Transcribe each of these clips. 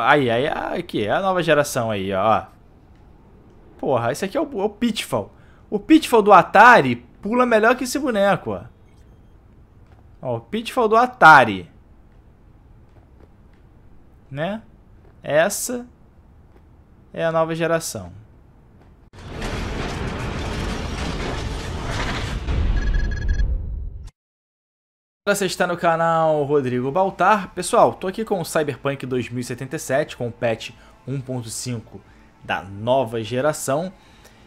Aí, aí, aqui, é a nova geração aí, ó. Porra, esse aqui é o, é o Pitfall. O Pitfall do Atari pula melhor que esse boneco, ó. Ó, o Pitfall do Atari. Né? Essa é a nova geração. Você está no canal Rodrigo Baltar. Pessoal, estou aqui com o Cyberpunk 2077, com o patch 1.5 da nova geração.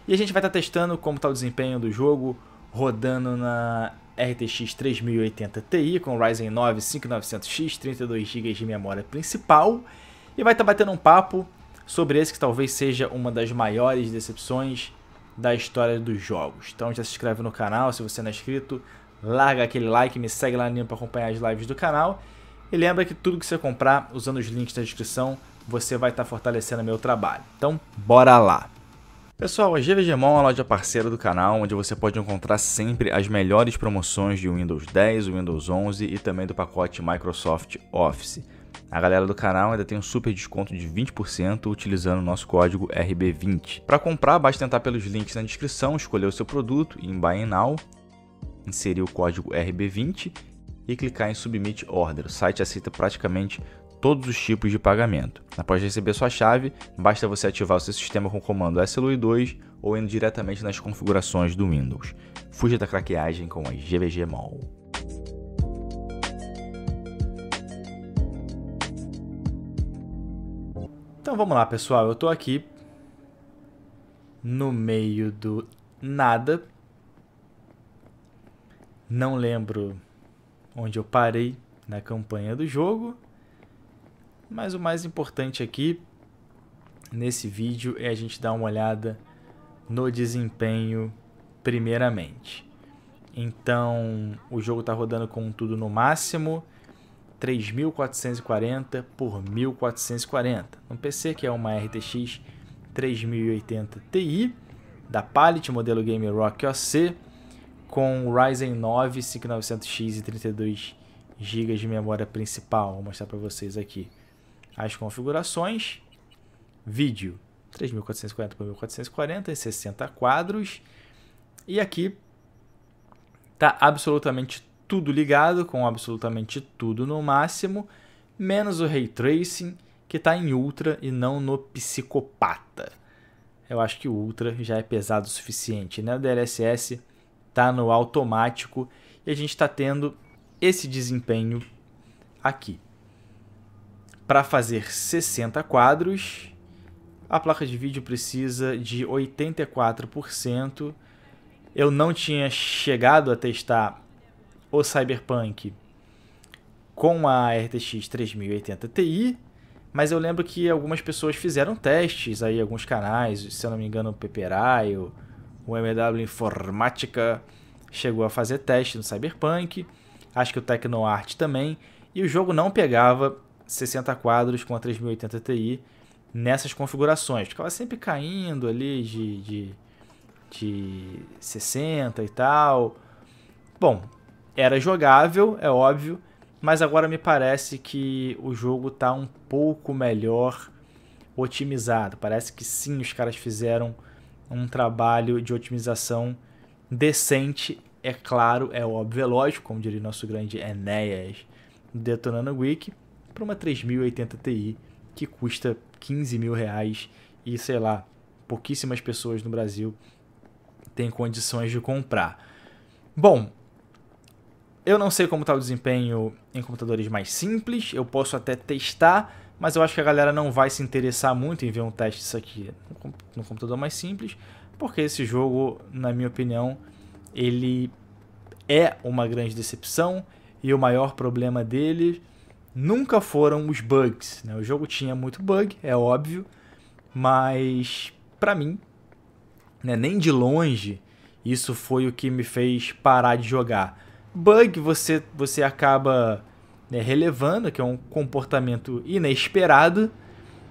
E a gente vai estar tá testando como está o desempenho do jogo rodando na RTX 3080 Ti com Ryzen 9 5900X, 32GB de memória principal. E vai estar tá batendo um papo sobre esse que talvez seja uma das maiores decepções da história dos jogos. Então já se inscreve no canal se você não é inscrito, larga aquele like, me segue lá no para acompanhar as lives do canal. E lembra que tudo que você comprar usando os links da descrição, você vai estar tá fortalecendo meu trabalho. Então, bora lá! Pessoal, a GVGMON é uma loja parceira do canal, onde você pode encontrar sempre as melhores promoções de Windows 10, Windows 11 e também do pacote Microsoft Office. A galera do canal ainda tem um super desconto de 20% utilizando o nosso código RB20. Para comprar, basta tentar pelos links na descrição, escolher o seu produto e em Buy Now inserir o código RB20 e clicar em Submit Order. O site aceita praticamente todos os tipos de pagamento. Após receber sua chave, basta você ativar o seu sistema com o comando SLUI2 ou indo diretamente nas configurações do Windows. Fuja da craqueagem com a GVG Mall. Então vamos lá, pessoal. Eu estou aqui no meio do nada não lembro onde eu parei na campanha do jogo, mas o mais importante aqui nesse vídeo é a gente dar uma olhada no desempenho primeiramente. Então, o jogo está rodando com tudo no máximo, 3440 por 1440. Um PC que é uma RTX 3080 Ti da Pallet modelo Game Rock OC com Ryzen 9 5900X e 32 GB de memória principal. Vou mostrar para vocês aqui. As configurações, vídeo 3440 por 1440 60 quadros. E aqui tá absolutamente tudo ligado, com absolutamente tudo no máximo, menos o ray tracing, que está em ultra e não no psicopata. Eu acho que o ultra já é pesado o suficiente, né? O DLSS está no automático e a gente está tendo esse desempenho aqui. Para fazer 60 quadros, a placa de vídeo precisa de 84%. Eu não tinha chegado a testar o Cyberpunk com a RTX 3080 Ti, mas eu lembro que algumas pessoas fizeram testes aí, alguns canais, se eu não me engano, o Peperaio, o MW Informática chegou a fazer teste no Cyberpunk, acho que o Tecnoart também, e o jogo não pegava 60 quadros com a 3080 Ti nessas configurações. Ficava sempre caindo ali de, de, de 60 e tal. Bom, era jogável, é óbvio, mas agora me parece que o jogo está um pouco melhor otimizado. Parece que sim, os caras fizeram um trabalho de otimização decente, é claro, é óbvio, é lógico, como diria nosso grande Enéas, detonando o Wiki, para uma 3080 Ti que custa 15 mil reais e sei lá, pouquíssimas pessoas no Brasil têm condições de comprar. Bom, eu não sei como está o desempenho em computadores mais simples, eu posso até testar mas eu acho que a galera não vai se interessar muito em ver um teste disso aqui no computador mais simples, porque esse jogo, na minha opinião, ele é uma grande decepção e o maior problema dele nunca foram os bugs. Né? O jogo tinha muito bug, é óbvio, mas para mim, né, nem de longe, isso foi o que me fez parar de jogar. Bug você, você acaba né, relevando que é um comportamento inesperado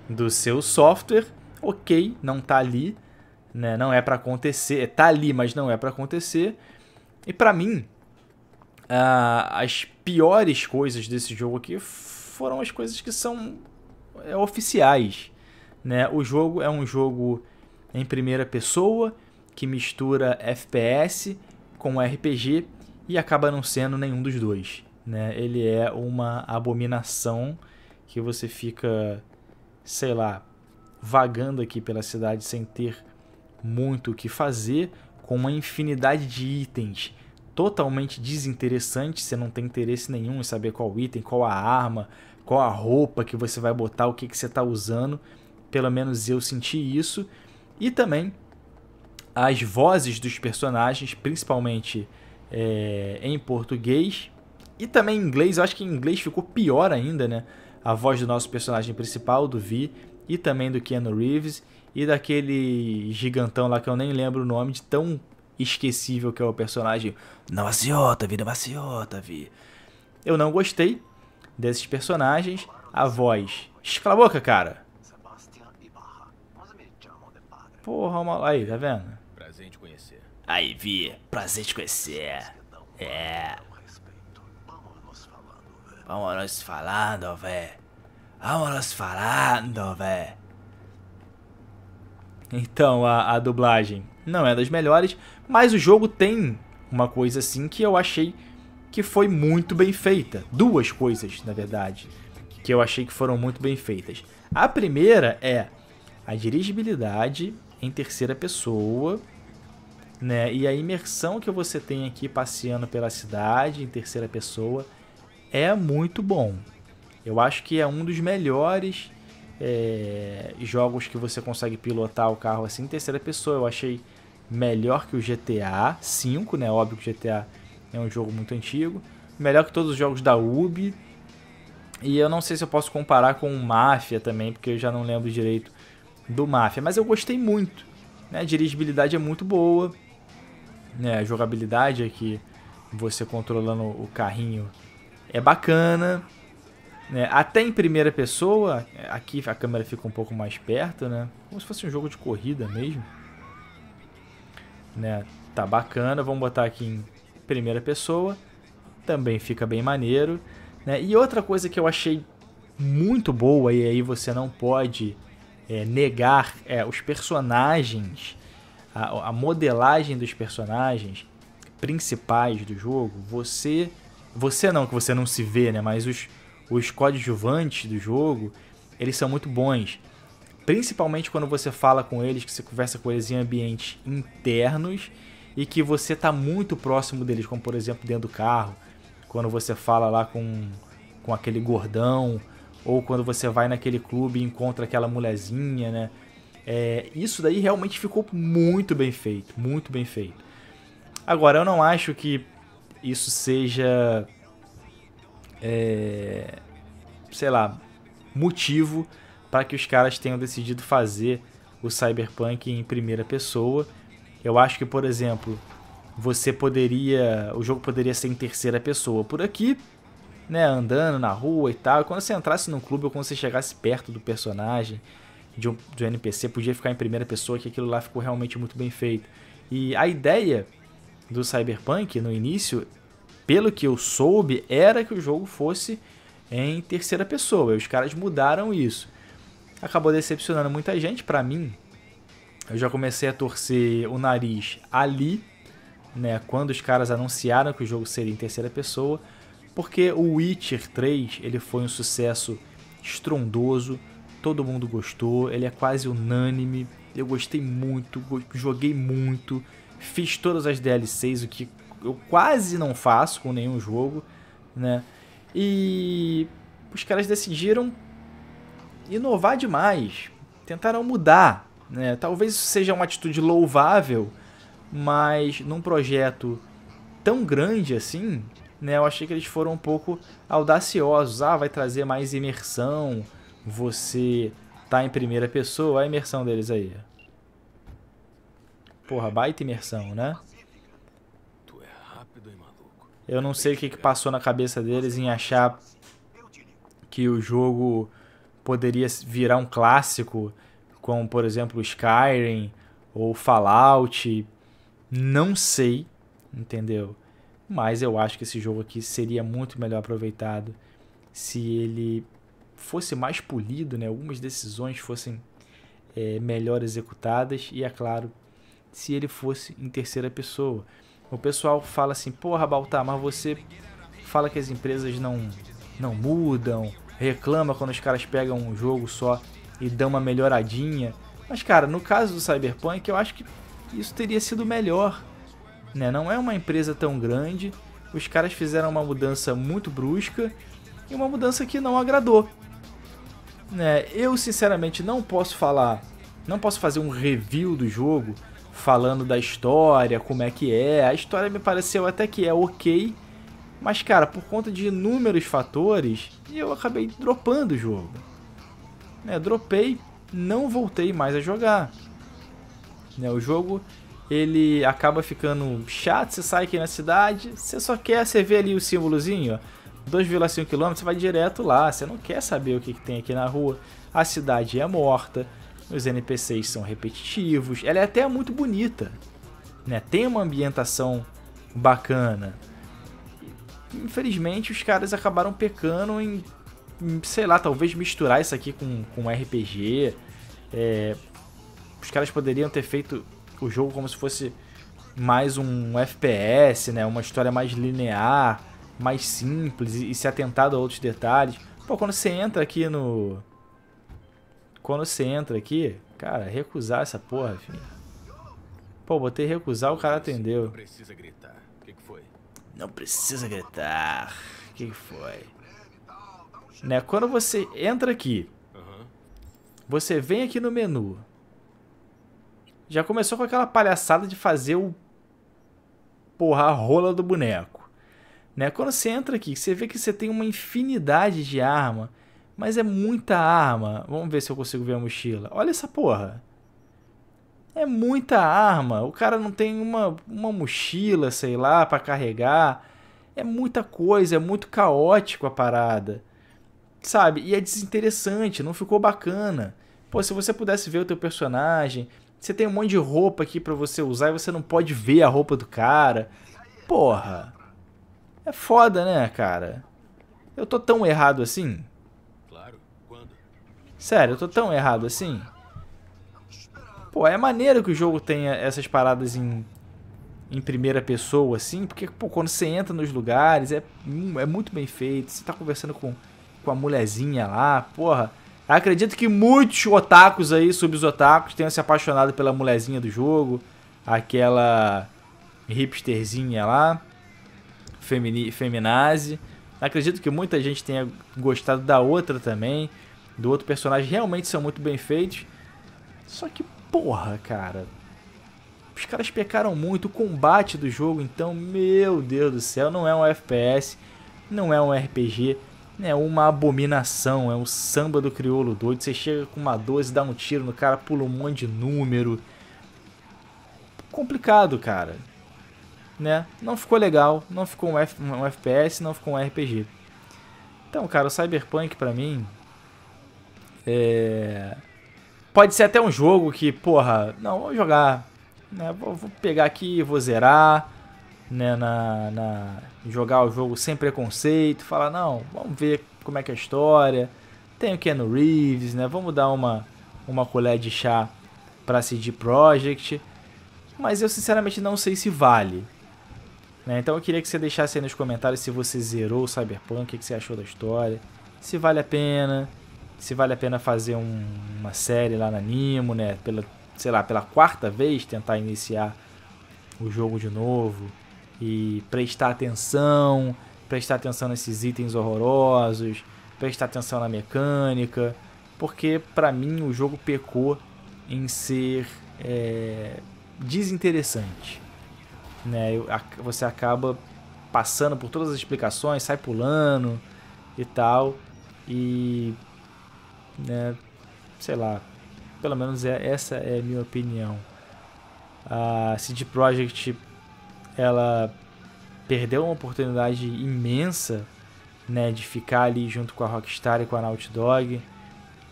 do seu software. Ok, não está ali, né, não é para acontecer, está ali, mas não é para acontecer. E para mim, uh, as piores coisas desse jogo aqui foram as coisas que são é, oficiais. Né? O jogo é um jogo em primeira pessoa que mistura FPS com RPG e acaba não sendo nenhum dos dois né? Ele é uma abominação que você fica, sei lá, vagando aqui pela cidade sem ter muito o que fazer, com uma infinidade de itens totalmente desinteressantes, você não tem interesse nenhum em saber qual item, qual a arma, qual a roupa que você vai botar, o que, que você está usando. Pelo menos eu senti isso. E também as vozes dos personagens, principalmente é, em português, e também em inglês, eu acho que em inglês ficou pior ainda, né? A voz do nosso personagem principal, do Vi, e também do Keanu Reeves, e daquele gigantão lá que eu nem lembro o nome, de tão esquecível que é o personagem. não maciota, Vi, na maciota, Vi. Eu não gostei desses personagens. A voz. Cala a boca, cara. Porra, uma... aí, tá vendo? Prazer em te conhecer. Aí, Vi, prazer em te conhecer. É. Vamos Vámonos falando, velho. Vámonos falando, velho. Então, a, a dublagem não é das melhores, mas o jogo tem uma coisa assim que eu achei que foi muito bem feita. Duas coisas, na verdade, que eu achei que foram muito bem feitas. A primeira é a dirigibilidade em terceira pessoa, né? E a imersão que você tem aqui passeando pela cidade em terceira pessoa é muito bom. Eu acho que é um dos melhores é, jogos que você consegue pilotar o carro assim em terceira pessoa. Eu achei melhor que o GTA V, né? Óbvio que o GTA é um jogo muito antigo. Melhor que todos os jogos da Ubi. E eu não sei se eu posso comparar com o Mafia também, porque eu já não lembro direito do Mafia. Mas eu gostei muito. Né? A dirigibilidade é muito boa. Né? A jogabilidade aqui, é você controlando o carrinho é bacana. Né? Até em primeira pessoa, aqui a câmera fica um pouco mais perto, né? Como se fosse um jogo de corrida mesmo. Né? Tá bacana, vamos botar aqui em primeira pessoa. Também fica bem maneiro. Né? E outra coisa que eu achei muito boa, e aí você não pode é, negar é, os personagens, a, a modelagem dos personagens principais do jogo, você você não, que você não se vê, né? Mas os, os coadjuvantes do jogo, eles são muito bons. Principalmente quando você fala com eles, que você conversa com eles em ambientes internos e que você está muito próximo deles, como por exemplo dentro do carro, quando você fala lá com, com aquele gordão, ou quando você vai naquele clube e encontra aquela mulherzinha, né? É, isso daí realmente ficou muito bem feito, muito bem feito. Agora, eu não acho que isso seja, é, sei lá, motivo para que os caras tenham decidido fazer o Cyberpunk em primeira pessoa. Eu acho que, por exemplo, você poderia, o jogo poderia ser em terceira pessoa por aqui, né, andando na rua e tal. quando você entrasse num clube ou quando você chegasse perto do personagem, de um, de um NPC, podia ficar em primeira pessoa, que aquilo lá ficou realmente muito bem feito. E a ideia do Cyberpunk no início, pelo que eu soube, era que o jogo fosse em terceira pessoa. E os caras mudaram isso. Acabou decepcionando muita gente, para mim. Eu já comecei a torcer o nariz ali, né, quando os caras anunciaram que o jogo seria em terceira pessoa, porque o Witcher 3, ele foi um sucesso estrondoso, todo mundo gostou, ele é quase unânime. Eu gostei muito, joguei muito. Fiz todas as DLCs, o que eu quase não faço com nenhum jogo, né? E os caras decidiram inovar demais, tentaram mudar, né? Talvez seja uma atitude louvável, mas num projeto tão grande assim, né? Eu achei que eles foram um pouco audaciosos. Ah, vai trazer mais imersão. Você tá em primeira pessoa, a imersão deles aí. Porra, baita imersão, né? É eu não sei o que, que passou na cabeça deles em achar que o jogo poderia virar um clássico, como por exemplo Skyrim ou Fallout. Não sei, entendeu? Mas eu acho que esse jogo aqui seria muito melhor aproveitado se ele fosse mais polido, né? algumas decisões fossem é, melhor executadas e, é claro, se ele fosse em terceira pessoa. O pessoal fala assim: porra, Baltar, mas você fala que as empresas não, não mudam, reclama quando os caras pegam um jogo só e dão uma melhoradinha. Mas, cara, no caso do Cyberpunk, eu acho que isso teria sido melhor. Né? Não é uma empresa tão grande, os caras fizeram uma mudança muito brusca e uma mudança que não agradou. Né? Eu, sinceramente, não posso falar, não posso fazer um review do jogo falando da história, como é que é. A história me pareceu até que é ok, mas cara, por conta de inúmeros fatores, eu acabei dropando o jogo. Né, dropei, não voltei mais a jogar. Né, o jogo ele acaba ficando chato, você sai aqui na cidade, você só quer, você vê ali o símbolozinho, 2,5 km, você vai direto lá, você não quer saber o que, que tem aqui na rua. A cidade é morta, os NPCs são repetitivos. Ela é até muito bonita, né? Tem uma ambientação bacana. Infelizmente, os caras acabaram pecando em, em sei lá, talvez misturar isso aqui com, com RPG. É, os caras poderiam ter feito o jogo como se fosse mais um FPS, né? Uma história mais linear, mais simples e, e se atentado a outros detalhes. Pô, quando você entra aqui no quando você entra aqui, cara, recusar essa porra, filho. Pô, botei recusar, o cara atendeu. Não precisa gritar. O que, foi? Não precisa gritar. O que, foi? Né? Quando você entra aqui, você vem aqui no menu. Já começou com aquela palhaçada de fazer o porra a rola do boneco, né? Quando você entra aqui, você vê que você tem uma infinidade de arma mas é muita arma. Vamos ver se eu consigo ver a mochila. Olha essa porra. É muita arma. O cara não tem uma, uma mochila, sei lá, para carregar. É muita coisa, é muito caótico a parada. Sabe? E é desinteressante, não ficou bacana. Pô, se você pudesse ver o teu personagem, você tem um monte de roupa aqui para você usar e você não pode ver a roupa do cara. Porra. É foda, né, cara? Eu tô tão errado assim? Sério, eu tô tão errado assim? Pô, é maneiro que o jogo tenha essas paradas em, em primeira pessoa, assim, porque pô, quando você entra nos lugares é, é muito bem feito, você tá conversando com, com a mulherzinha lá, porra. Acredito que muitos otakus aí, subs otakus, tenham se apaixonado pela mulherzinha do jogo, aquela hipsterzinha lá, femini, feminazi. Acredito que muita gente tenha gostado da outra também do outro personagem realmente são muito bem feitos. Só que, porra, cara. Os caras pecaram muito. O combate do jogo, então, meu Deus do céu, não é um FPS, não é um RPG, é uma abominação. É um samba do crioulo doido. Você chega com uma 12, dá um tiro no cara, pula um monte de número. Complicado, cara. Né? Não ficou legal, não ficou um, F um FPS, não ficou um RPG. Então, cara, o Cyberpunk para mim é... Pode ser até um jogo que, porra, não, vou jogar. Né? Vou, vou pegar aqui, vou zerar. Né? Na, na, jogar o jogo sem preconceito. Falar, não, vamos ver como é que é a história. Tem o Ken Reeves, né? Vamos dar uma, uma colher de chá pra CD Projekt. Mas eu sinceramente não sei se vale. Né? Então eu queria que você deixasse aí nos comentários se você zerou o Cyberpunk, o que você achou da história, se vale a pena, se vale a pena fazer um, uma série lá na Nimo, né? Pela, sei lá, pela quarta vez tentar iniciar o jogo de novo e prestar atenção, prestar atenção nesses itens horrorosos, prestar atenção na mecânica, porque para mim o jogo pecou em ser é, desinteressante, né? Você acaba passando por todas as explicações, sai pulando e tal e né? Sei lá, pelo menos é, essa é a minha opinião. A CD Projekt ela perdeu uma oportunidade imensa, né, de ficar ali junto com a Rockstar e com a Naughty Dog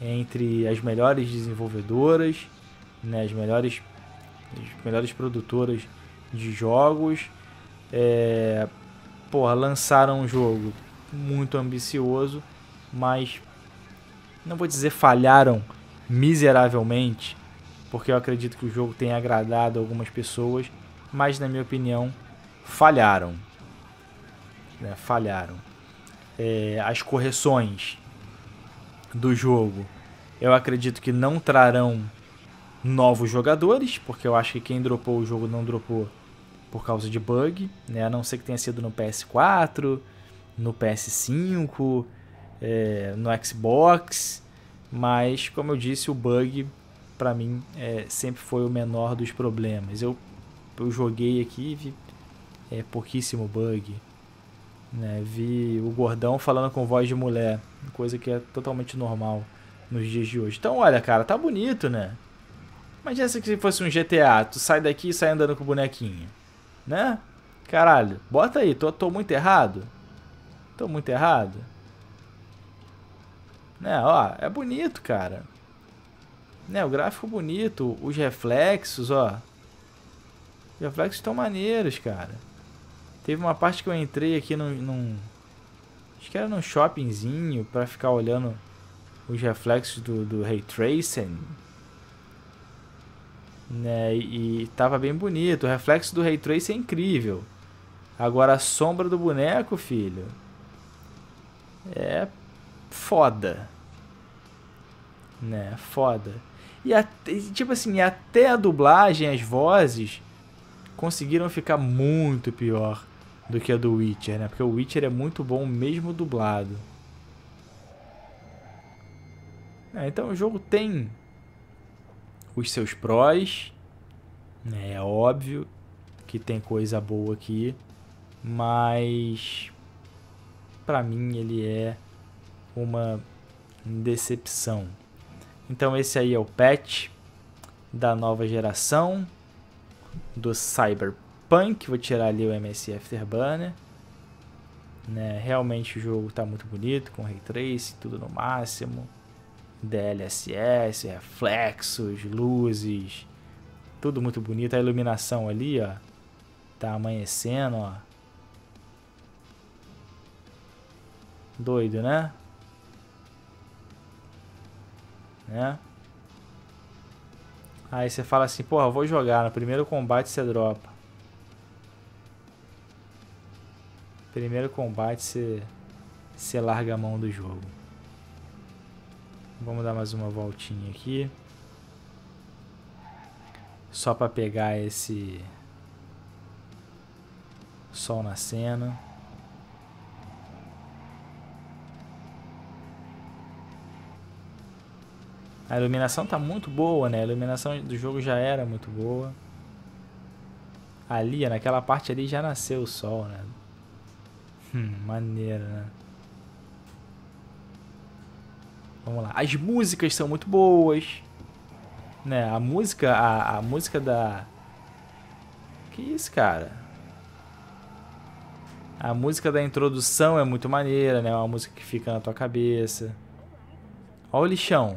entre as melhores desenvolvedoras, né, as melhores as melhores produtoras de jogos. É, porra, lançaram um jogo muito ambicioso, mas não vou dizer falharam miseravelmente, porque eu acredito que o jogo tenha agradado algumas pessoas, mas na minha opinião falharam. Né? Falharam. É, as correções do jogo eu acredito que não trarão novos jogadores, porque eu acho que quem dropou o jogo não dropou por causa de bug, né? a não ser que tenha sido no PS4, no PS5 é, no Xbox, mas como eu disse, o bug para mim é, sempre foi o menor dos problemas. Eu, eu joguei aqui e vi é, pouquíssimo bug. Né? Vi o gordão falando com voz de mulher, coisa que é totalmente normal nos dias de hoje. Então, olha, cara, tá bonito, né? Imagina se fosse um GTA, tu sai daqui e sai andando com o bonequinho, né? Caralho, bota aí, tô, tô muito errado? Tô muito errado? Né, ó, é bonito, cara. Né, o gráfico bonito, os reflexos, ó. Os reflexos estão maneiros, cara. Teve uma parte que eu entrei aqui num, num acho que era num shoppingzinho para ficar olhando os reflexos do, do ray tracing, né? E, e tava bem bonito. O reflexo do ray tracing é incrível. Agora a sombra do boneco, filho, é foda. Né? Foda. E, até, tipo assim, até a dublagem, as vozes conseguiram ficar muito pior do que a do Witcher, né? Porque o Witcher é muito bom mesmo dublado. É, então o jogo tem os seus prós, né? É óbvio que tem coisa boa aqui, mas para mim ele é uma decepção. Então esse aí é o patch da nova geração do Cyberpunk. Vou tirar ali o MSI Afterburner. Né? Realmente o jogo está muito bonito, com ray Trace, tudo no máximo. DLSS, reflexos, luzes, tudo muito bonito. A iluminação ali, ó, tá amanhecendo, ó. Doido, né? né? Aí você fala assim, porra, vou jogar, no primeiro combate você dropa. Primeiro combate você, você larga a mão do jogo. Vamos dar mais uma voltinha aqui. Só para pegar esse sol na cena. A iluminação tá muito boa, né? A iluminação do jogo já era muito boa. Ali, naquela parte ali já nasceu o sol, né? Hum, maneiro, né? Vamos lá. As músicas são muito boas. Né? A música, a, a música da... Que isso, cara? A música da introdução é muito maneira, né? Uma música que fica na tua cabeça. Olha o lixão.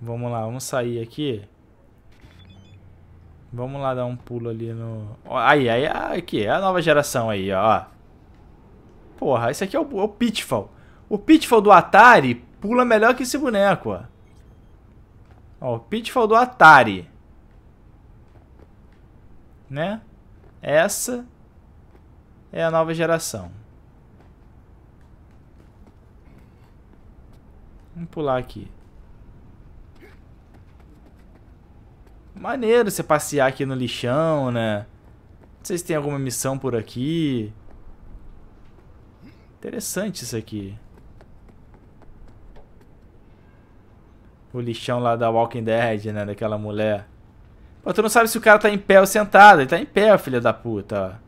Vamos lá, vamos sair aqui. Vamos lá dar um pulo ali no... Aí, aí, aqui, é a nova geração aí, ó. Porra, esse aqui é o, é o Pitfall. O Pitfall do Atari pula melhor que esse boneco, ó. Ó, o Pitfall do Atari. Né? Essa é a nova geração. Vamos pular aqui. Maneiro você passear aqui no lixão, né? Não sei se tem alguma missão por aqui. Interessante isso aqui. O lixão lá da Walking Dead, né? Daquela mulher. Pô, tu não sabe se o cara tá em pé ou sentado. Ele tá em pé, filha da puta.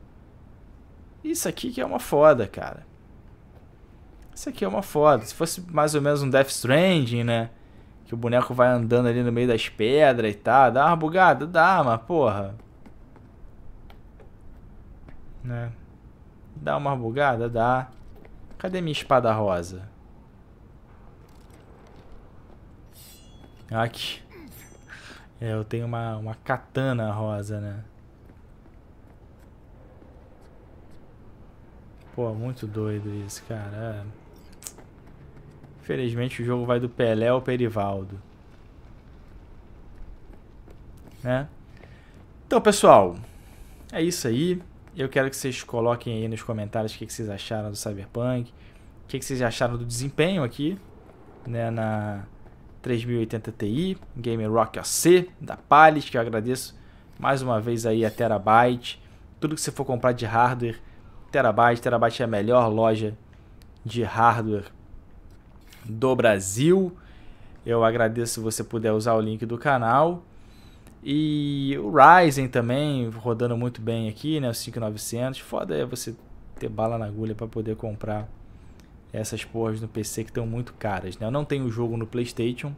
Isso aqui que é uma foda, cara. Isso aqui é uma foda. Se fosse mais ou menos um Death Stranding, né? Que o boneco vai andando ali no meio das pedras e tal. Dá uma bugada? Dá, mas porra. Né? Dá uma bugada? Dá. Cadê minha espada rosa? Aqui. É, eu tenho uma, uma katana rosa, né? Pô, muito doido isso, cara. É. Infelizmente o jogo vai do Pelé ao Perivaldo. Né? Então, pessoal, é isso aí. Eu quero que vocês coloquem aí nos comentários o que, vocês acharam do Cyberpunk, o que, vocês acharam do desempenho aqui, né, na 3080 Ti, Game Rock AC, da Palis, que eu agradeço mais uma vez aí a Terabyte. Tudo que você for comprar de hardware, Terabyte, Terabyte é a melhor loja de hardware do Brasil. Eu agradeço se você puder usar o link do canal. E o Ryzen também, rodando muito bem aqui, né? O 5900. Foda é você ter bala na agulha para poder comprar essas porras no PC que estão muito caras, né? Eu não tenho o jogo no PlayStation,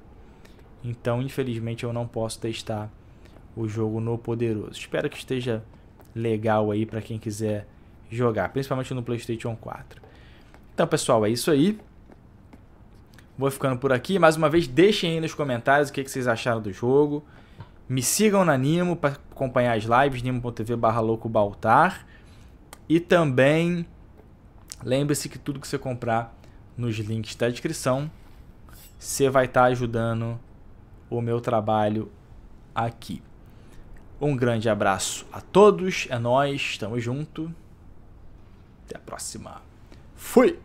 então infelizmente eu não posso testar o jogo no poderoso. Espero que esteja legal aí para quem quiser jogar, principalmente no PlayStation 4. Então, pessoal, é isso aí. Vou ficando por aqui. Mais uma vez, deixem aí nos comentários o que, que vocês acharam do jogo. Me sigam na Nimo para acompanhar as lives, nimo.tv barra loucobaltar. E também lembre-se que tudo que você comprar nos links da descrição, você vai estar tá ajudando o meu trabalho aqui. Um grande abraço a todos, é nós, estamos junto. Até a próxima. Fui!